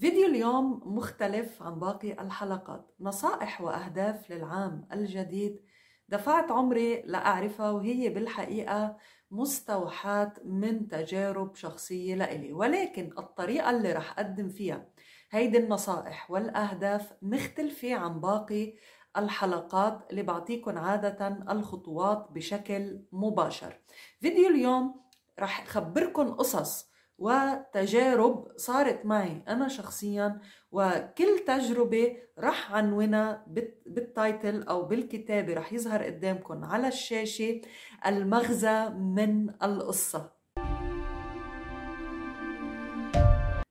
فيديو اليوم مختلف عن باقي الحلقات نصائح وأهداف للعام الجديد دفعت عمري لأعرفها وهي بالحقيقة مستوحاة من تجارب شخصية لإلي ولكن الطريقة اللي رح أقدم فيها هيدي النصائح والأهداف مختلفة عن باقي الحلقات اللي بعطيكم عادة الخطوات بشكل مباشر فيديو اليوم رح أخبركم قصص وتجارب صارت معي أنا شخصيا وكل تجربة رح عنونها بالتايتل أو بالكتابة رح يظهر قدامكم على الشاشة المغزى من القصة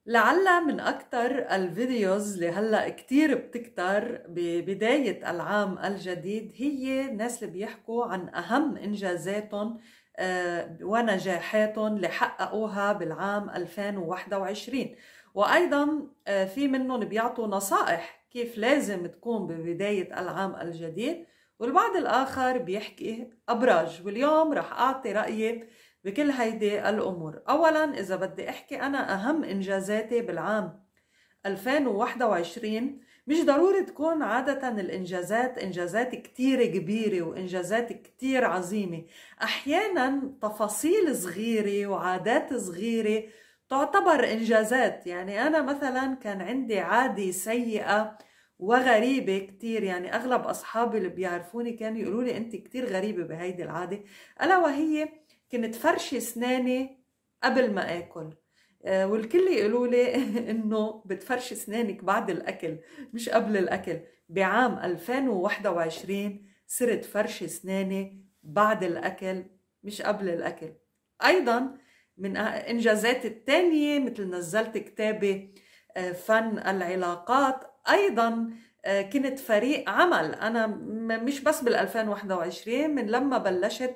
لعلها من اكثر الفيديوز اللي هلأ كثير بتكتر ببداية العام الجديد هي ناس اللي بيحكوا عن أهم إنجازاتهم آه، ونجاحاتهم اللي حققوها بالعام 2021 وأيضا آه، في منهم بيعطوا نصائح كيف لازم تكون ببداية العام الجديد والبعض الآخر بيحكي أبراج واليوم رح أعطي رأيي بكل هيدي الأمور أولا إذا بدي أحكي أنا أهم إنجازاتي بالعام 2021 مش ضروري تكون عادة الإنجازات إنجازات كتير كبيرة وإنجازات كتير عظيمة أحيانا تفاصيل صغيرة وعادات صغيرة تعتبر إنجازات يعني أنا مثلا كان عندي عادة سيئة وغريبة كتير يعني أغلب أصحابي اللي بيعرفوني كانوا يقولوا لي أنت كتير غريبة بهيدي العادة ألا وهي كنت فرشي أسناني قبل ما آكل آه، والكل يقولوا لي انه بتفرش اسنانك بعد الاكل مش قبل الاكل بعام 2021 صرت فرش اسناني بعد الاكل مش قبل الاكل ايضا من انجازاتي الثانيه مثل نزلت كتابي آه، فن العلاقات ايضا آه، كنت فريق عمل انا مش بس بال 2021 من لما بلشت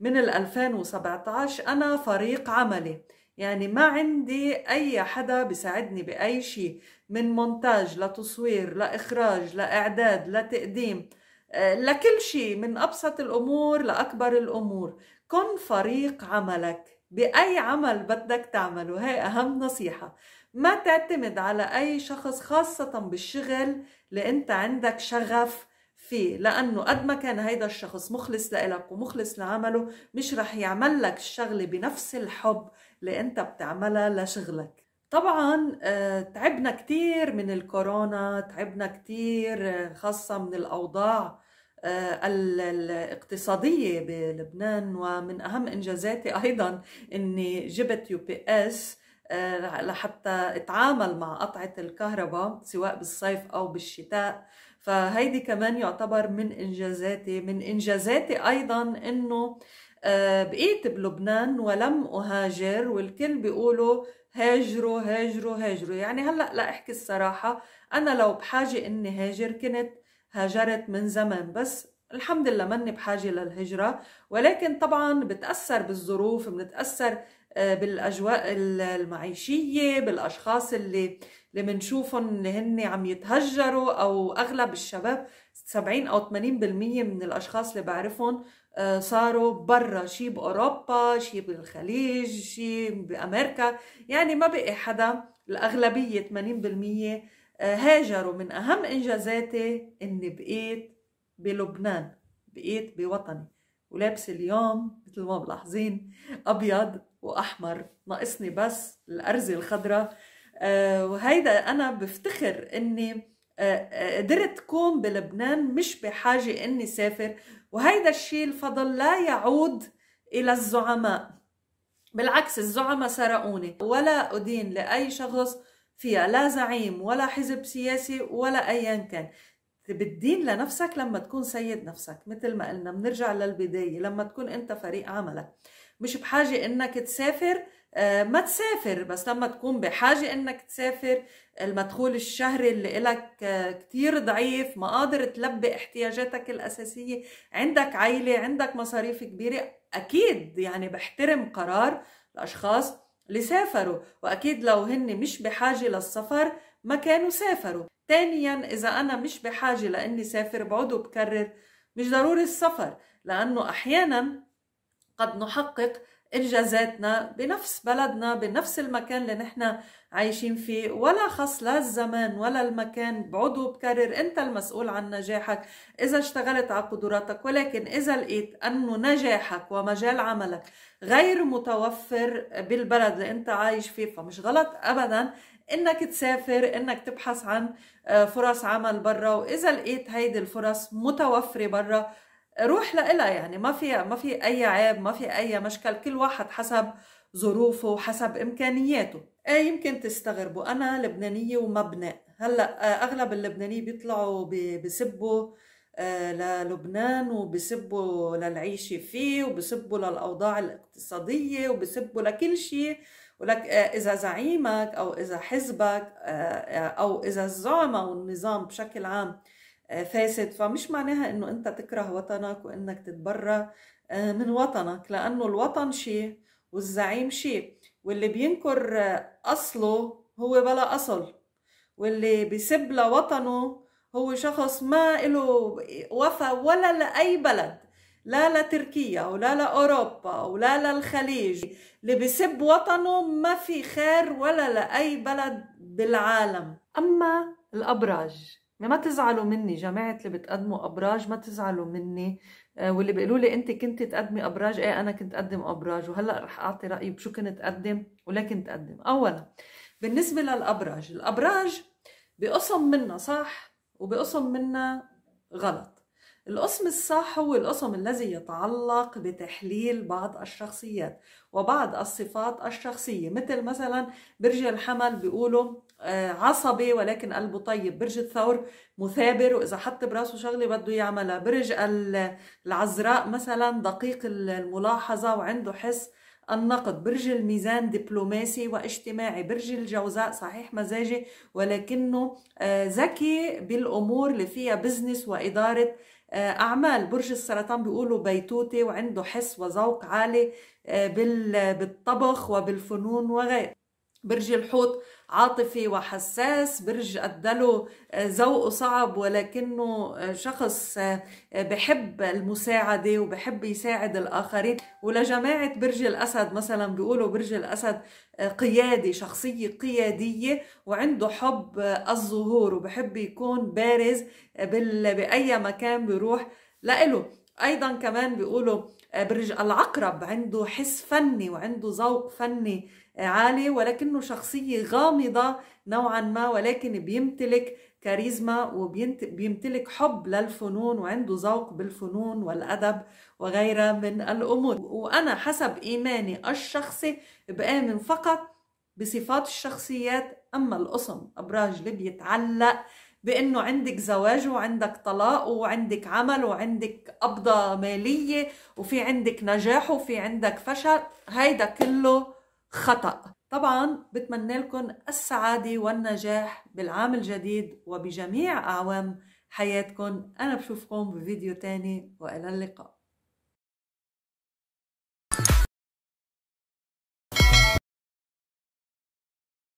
من ال 2017 انا فريق عملي يعني ما عندي أي حدا بيساعدني بأي شيء من مونتاج لتصوير لإخراج لإعداد لتقديم آه، لكل شيء من أبسط الأمور لأكبر الأمور كن فريق عملك بأي عمل بدك تعمله هي أهم نصيحة ما تعتمد على أي شخص خاصة بالشغل اللي أنت عندك شغف فيه لأنه قد ما كان هيدا الشخص مخلص لإلك ومخلص لعمله مش رح يعمل لك الشغلة بنفس الحب اللي أنت بتعملها لشغلك طبعا آه، تعبنا كتير من الكورونا تعبنا كتير آه، خاصة من الأوضاع آه، الاقتصادية بلبنان ومن أهم إنجازاتي أيضا أني جبت يو بي اس لحتى اتعامل مع قطعة الكهرباء سواء بالصيف أو بالشتاء فهيدي كمان يعتبر من إنجازاتي من إنجازاتي أيضا أنه آه، بقيت بلبنان ولم أهاجر والكل بيقولوا هاجروا هاجروا هاجروا يعني هلأ لا أحكي الصراحة أنا لو بحاجة أني هاجر كنت هاجرت من زمان بس الحمد لله ماني بحاجة للهجرة ولكن طبعا بتأثر بالظروف بنتأثر آه، بالاجواء المعيشيه بالاشخاص اللي اللي بنشوفهم هن عم يتهجروا او اغلب الشباب 70 او 80% من الاشخاص اللي بعرفهم آه، صاروا برا شي باوروبا شي بالخليج شي بامريكا يعني ما بقي حدا الاغلبيه 80% آه، هاجروا من اهم انجازاتي اني بقيت بلبنان بقيت بوطني ولابسه اليوم مثل ما ملاحظين ابيض واحمر ناقصني بس الارزه الخضراء آه، وهيدا انا بفتخر اني آه، آه، قدرت كون بلبنان مش بحاجه اني سافر وهيدا الشيء الفضل لا يعود الى الزعماء بالعكس الزعماء سرقوني ولا ادين لاي شخص فيها لا زعيم ولا حزب سياسي ولا ايا كان بتدين لنفسك لما تكون سيد نفسك مثل ما قلنا بنرجع للبدايه لما تكون انت فريق عملك مش بحاجه انك تسافر آه، ما تسافر بس لما تكون بحاجة انك تسافر المدخول الشهري اللي لك آه، كتير ضعيف ما قادر تلبي احتياجاتك الأساسية عندك عيلة عندك مصاريف كبيرة أكيد يعني بحترم قرار الأشخاص اللي سافروا وأكيد لو هن مش بحاجة للسفر ما كانوا سافروا ثانيا إذا أنا مش بحاجة لأني سافر بعود وبكرر مش ضروري السفر لأنه أحيانا قد نحقق إنجازاتنا بنفس بلدنا بنفس المكان اللي نحن عايشين فيه ولا خص لا الزمان ولا المكان بعضو بكرر أنت المسؤول عن نجاحك إذا اشتغلت على قدراتك ولكن إذا لقيت أنه نجاحك ومجال عملك غير متوفر بالبلد اللي أنت عايش فيه فمش غلط أبدا انك تسافر انك تبحث عن آه، فرص عمل برا واذا لقيت هيدي الفرص متوفره برا روح لإلها يعني ما في ما في اي عيب ما في اي مشكل كل واحد حسب ظروفه وحسب امكانياته ايه يمكن تستغربوا انا لبنانيه ومبناء هلا آه، اغلب اللبنانيين بيطلعوا بسبوا آه، للبنان وبسبوا للعيشة فيه وبسبوا للأوضاع الاقتصادية وبسبوا لكل شيء ولك آه، إذا زعيمك أو إذا حزبك أو إذا الزعماء والنظام بشكل عام آه، فاسد فمش معناها انه انت تكره وطنك وانك تتبرى آه، من وطنك لانه الوطن شيء والزعيم شيء واللي بينكر اصله هو بلا اصل واللي بيسب لوطنه هو شخص ما له وفى ولا لأي بلد لا لتركيا ولا لأوروبا ولا للخليج اللي بيسب وطنه ما في خير ولا لأي بلد بالعالم أما الأبراج ما تزعلوا مني جماعة اللي بتقدموا أبراج ما تزعلوا مني آه، واللي بيقولوا لي أنت كنت تقدمي أبراج إيه أنا كنت أقدم أبراج وهلأ رح أعطي رأيي بشو كنت أقدم ولا كنت أقدم أولا بالنسبة للأبراج الأبراج بقسم منا صح وبقسم منا غلط القسم الصح هو القسم الذي يتعلق بتحليل بعض الشخصيات وبعض الصفات الشخصية مثل مثلا برج الحمل بيقولوا آه، عصبي ولكن قلبه طيب برج الثور مثابر واذا حط براسه شغله بده يعملها برج العذراء مثلا دقيق الملاحظه وعنده حس النقد برج الميزان دبلوماسي واجتماعي برج الجوزاء صحيح مزاجي ولكنه آه، ذكي بالامور اللي فيها بزنس واداره آه، اعمال برج السرطان بيقولوا بيتوتي وعنده حس وذوق عالي بالطبخ وبالفنون وغيره برج الحوت عاطفي وحساس برج الدلو آه، ذوقه صعب ولكنه آه، شخص آه، بحب المساعدة وبحب يساعد الآخرين ولجماعة برج الأسد مثلا بيقولوا برج الأسد قيادي شخصية قيادية وعنده حب الظهور وبحب يكون بارز بأي مكان بيروح لإله ايضا كمان بيقولوا آه، برج العقرب عنده حس فني وعنده ذوق فني آه، عالي ولكنه شخصيه غامضه نوعا ما ولكن بيمتلك كاريزما وبيمتلك حب للفنون وعنده ذوق بالفنون والادب وغيرها من الامور وانا حسب ايماني الشخصي بامن فقط بصفات الشخصيات اما القسم ابراج اللي بيتعلق بانه عندك زواج وعندك طلاق وعندك عمل وعندك قبضه ماليه وفي عندك نجاح وفي عندك فشل هيدا كله خطا طبعا بتمنى لكم السعاده والنجاح بالعام الجديد وبجميع اعوام حياتكم انا بشوفكم بفيديو تاني والى اللقاء